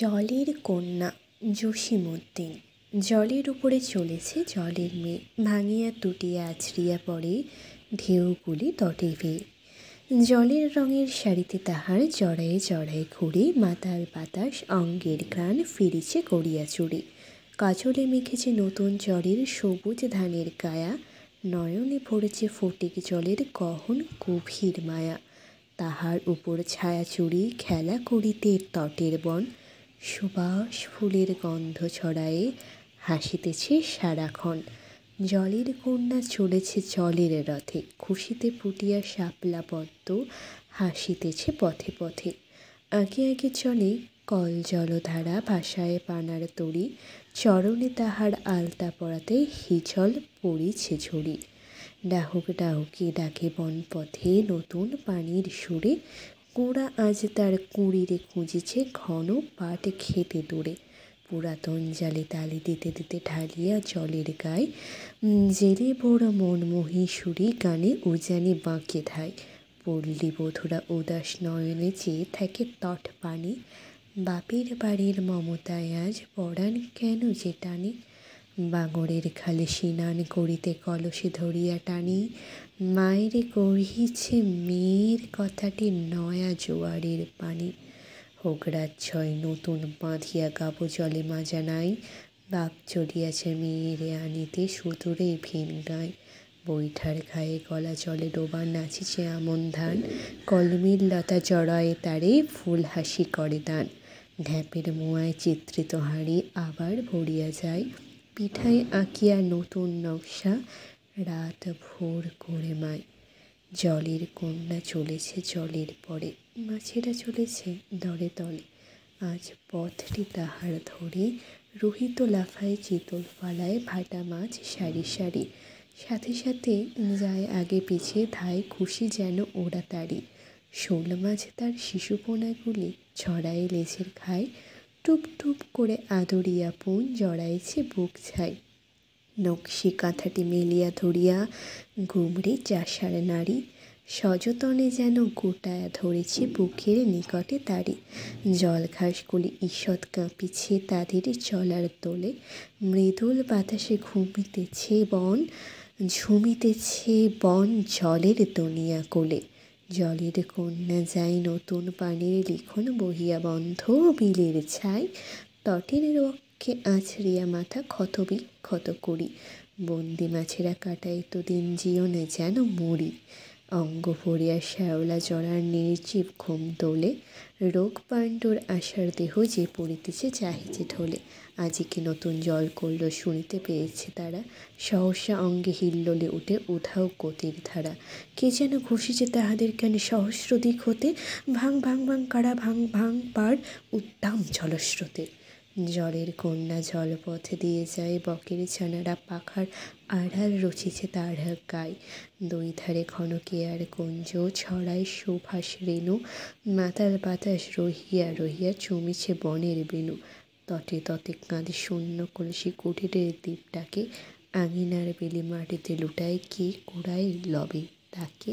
জলের কন্যা জসীমুদ্দিন জলের উপরে চলেছে জলের মেয়ে ভাঙিয়া তুটিয়া আছড়িয়া পড়ে ঢেউগুলি তটে ভেয়ে জলের রঙের শাড়িতে তাহার জড়ায় জড়ায় ঘুরে মাতার বাতাস অঙ্গের ঘ্রাণ ফিরিছে করিয়া চুরি কাজলে মেখেছে নতুন জলের সবুজ ধানের কায়া নয়নে ভরেছে ফটিক জলের গহন গভীর মায়া তাহার উপর ছায়া চুরি খেলা করিতে তটের বন সুবাস ফুলের গন্ধ ছড়ায়ে হাসিতেছে সারাক্ষণ জলের কন্যা চলেছে জলের রথে খুশিতে পুটিয়া শাপলা পদ্ম হাসিতেছে পথে পথে আগে আগে চলে কল জলধারা ভাষায় পানার তরি চরণে তাহার আলতা পড়াতে হিজল পড়িছে ঝুড়ি ডাহুক ডাহুকে ডাকে বনপথে নতুন পানির সুরে কোড়া আজ তার কুঁড়িরে খুঁজেছে ঘন পাট খেতে দূরে পুরাতন জালে তালি দিতে দিতে ঢালিয়া জলের গায়ে জেলে বড় মন মহিষুরি গানে উজানে বাঁকে ধায় পল্লী বধুরা উদাস নয়নে চেয়ে থাকে তট পানি বাপের বাড়ির মমতায় আজ পড়ান কেন যে টানে বাঙরের খালে সিনান করিতে কলসে ধরিয়া টানি মায়েরে কহিছে মেয়ের কথাটি নয়া জোয়ারের পানি হোগড়ার ছয় নতুন বাঁধিয়া গাব জলে মাজা নাই বাপ চড়িয়াছে মেয়েরে আনিতে সুদূরে ভিন গায় বৈঠার ঘায়ে গলা জলে ডোবা নাচিছে আমন ধান কলমের লতা জড়ায় তারে ফুল হাসি করে দান ঢ্যাপের মোয়ায় চিত্রিত হাড়ি আবার ভরিয়া যায় পিঠায় আঁকিয়া নতুন নকশা রাত ভোর করে মায় জলের কন্যা চলেছে জলের পরে মাছেরা চলেছে দরে দলে আজ পথটি তাহার ধরে রোহিত লাফায় চিতল ফালায় ভাটা মাছ সারি সারি সাথে সাথে যায় আগে পিছিয়ে ধায় খুশি যেন ওরা তারি শোল মাছ তার শিশুপোনাগুলি ছড়ায় লেজের খায় টুপ টুপ করে আদরিয়া পুন জড়াইছে বুক ছাই নকশি কাঁথাটি মেলিয়া ধরিয়া ঘুমড়ে চাষার নারী সযতনে যেন গোটায় ধরেছে বুকের নিকটে তারি ঘাসগুলি ঈষৎ কাঁপিছে তাদের চলার তোলে মৃদুল বাতাসে ঘুমিতেছে বন ঝুমিতেছে বন জলের দনিয়া কোলে জলের কন্যা যাই নতুন পানির লিখন বহিয়া বন্ধ বিলের ছাই তটের রক্ষে আছড়িয়া মাথা ক্ষত বিক্ষত করি বন্দি মাছেরা কাটাই তো দিন না যেন মরি অঙ্গ ভরিয়া শ্যাওলা জড়ার নির্জীব ঘুম দোলে রোগ পাণ্ডুর আশার দেহ যে পড়িতেছে চাহিছে ঢোলে আজি কি নতুন জল করল শুনিতে পেয়েছে তারা সহসা অঙ্গে হিল্লোলে উঠে উধাও গতির ধারা কে যেন ঘষিছে তাহাদের কেন সহস্র দিক হতে ভাং ভাং ভাং কারা ভাং ভাং পার উত্তাম জলস্রোতে জলের কন্যা জলপথ দিয়ে যায় বকের ছানারা পাখার আড়াল রচিছে তার গায়ে দুই ধারে ক্ষণকে আর কুঞ্জ ছড়ায় সুভাষ রেণু মাতাল বাতাস রহিয়া রহিয়া চমিছে বনের বেণু তটে তটে কাঁধে শূন্য কলসি কুটিরের দ্বীপটাকে আঙিনার বেলি মাটিতে লুটায় কে কোড়ায় লবে তাকে